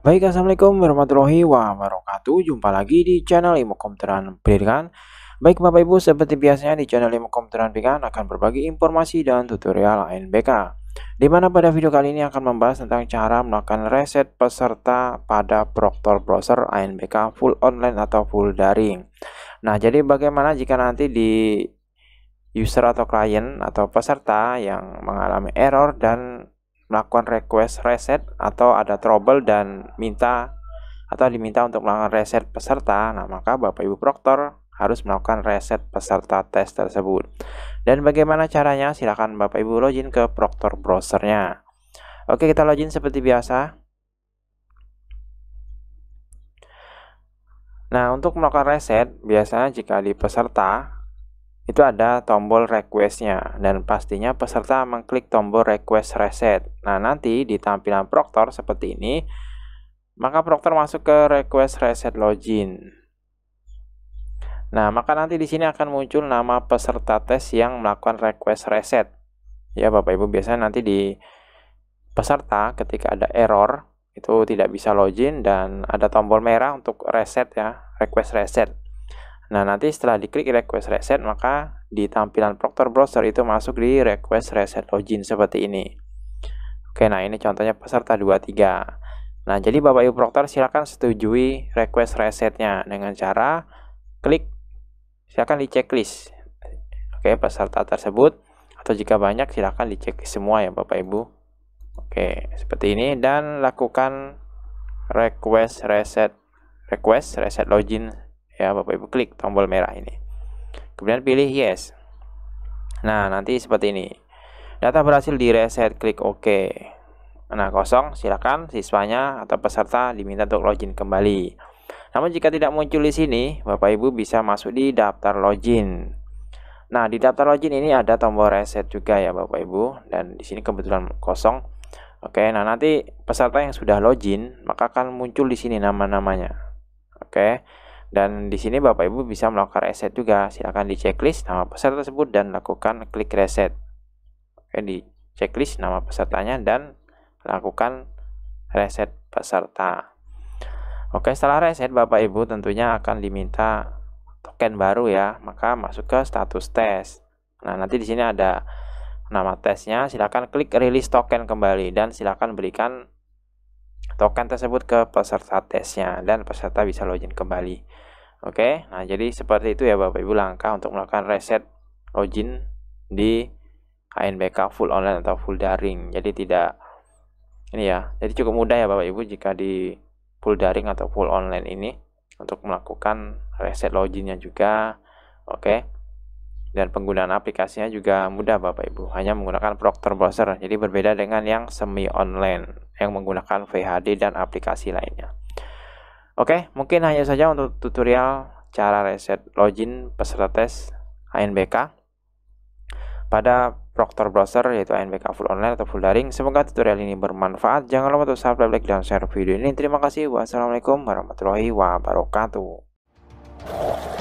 Baik, Assalamualaikum warahmatullahi wabarakatuh. Jumpa lagi di channel Ilmu Komputeran Pendidikan. Baik Bapak Ibu, seperti biasanya di channel Ilmu Komputeran Pendidikan akan berbagi informasi dan tutorial ANBK. Di mana pada video kali ini akan membahas tentang cara melakukan reset peserta pada proktor browser ANBK full online atau full daring. Nah, jadi bagaimana jika nanti di user atau klien atau peserta yang mengalami error dan melakukan request reset atau ada trouble dan minta atau diminta untuk melakukan reset peserta, nah maka Bapak Ibu Proktor harus melakukan reset peserta tes tersebut. Dan bagaimana caranya? Silakan Bapak Ibu login ke Proktor browsernya. Oke, kita login seperti biasa. Nah, untuk melakukan reset, biasanya jika di peserta itu ada tombol requestnya dan pastinya peserta mengklik tombol request reset. Nah nanti di tampilan Proctor seperti ini, maka Proctor masuk ke request reset login. Nah maka nanti di sini akan muncul nama peserta tes yang melakukan request reset. Ya Bapak Ibu biasanya nanti di peserta ketika ada error itu tidak bisa login dan ada tombol merah untuk reset ya request reset Nah, nanti setelah diklik request reset, maka di tampilan Proctor Browser itu masuk di request reset login seperti ini. Oke, nah ini contohnya peserta 23. Nah, jadi Bapak Ibu Proctor silakan setujui request resetnya dengan cara klik silakan di checklist. Oke, peserta tersebut atau jika banyak silakan di semua ya Bapak Ibu. Oke, seperti ini dan lakukan request reset request reset login ya Bapak Ibu klik tombol merah ini kemudian pilih yes nah nanti seperti ini data berhasil di reset klik OK nah kosong silakan siswanya atau peserta diminta untuk login kembali namun jika tidak muncul di sini Bapak Ibu bisa masuk di daftar login Nah, di daftar login ini ada tombol reset juga ya Bapak Ibu dan di sini kebetulan kosong. Oke, nah nanti peserta yang sudah login maka akan muncul di sini nama-namanya. Oke. Dan di sini Bapak Ibu bisa melakukan reset juga. Silakan di checklist nama peserta tersebut dan lakukan klik reset. Oke, di checklist nama pesertanya dan lakukan reset peserta. Oke, setelah reset Bapak Ibu tentunya akan diminta token baru ya. Maka masuk ke status tes. Nah, nanti di sini ada nama tesnya. Silakan klik rilis token kembali dan silakan berikan token tersebut ke peserta tesnya dan peserta bisa login kembali. Oke, nah jadi seperti itu ya Bapak Ibu langkah untuk melakukan reset login di HNBK full online atau full daring. Jadi tidak ini ya, jadi cukup mudah ya Bapak Ibu jika di full daring atau full online ini untuk melakukan reset loginnya juga. Oke dan penggunaan aplikasinya juga mudah Bapak Ibu hanya menggunakan Proctor Browser jadi berbeda dengan yang semi online yang menggunakan VHD dan aplikasi lainnya Oke mungkin hanya saja untuk tutorial cara reset login peserta tes ANBK pada Proctor Browser yaitu ANBK full online atau full daring semoga tutorial ini bermanfaat jangan lupa untuk subscribe like dan share video ini terima kasih wassalamualaikum warahmatullahi wabarakatuh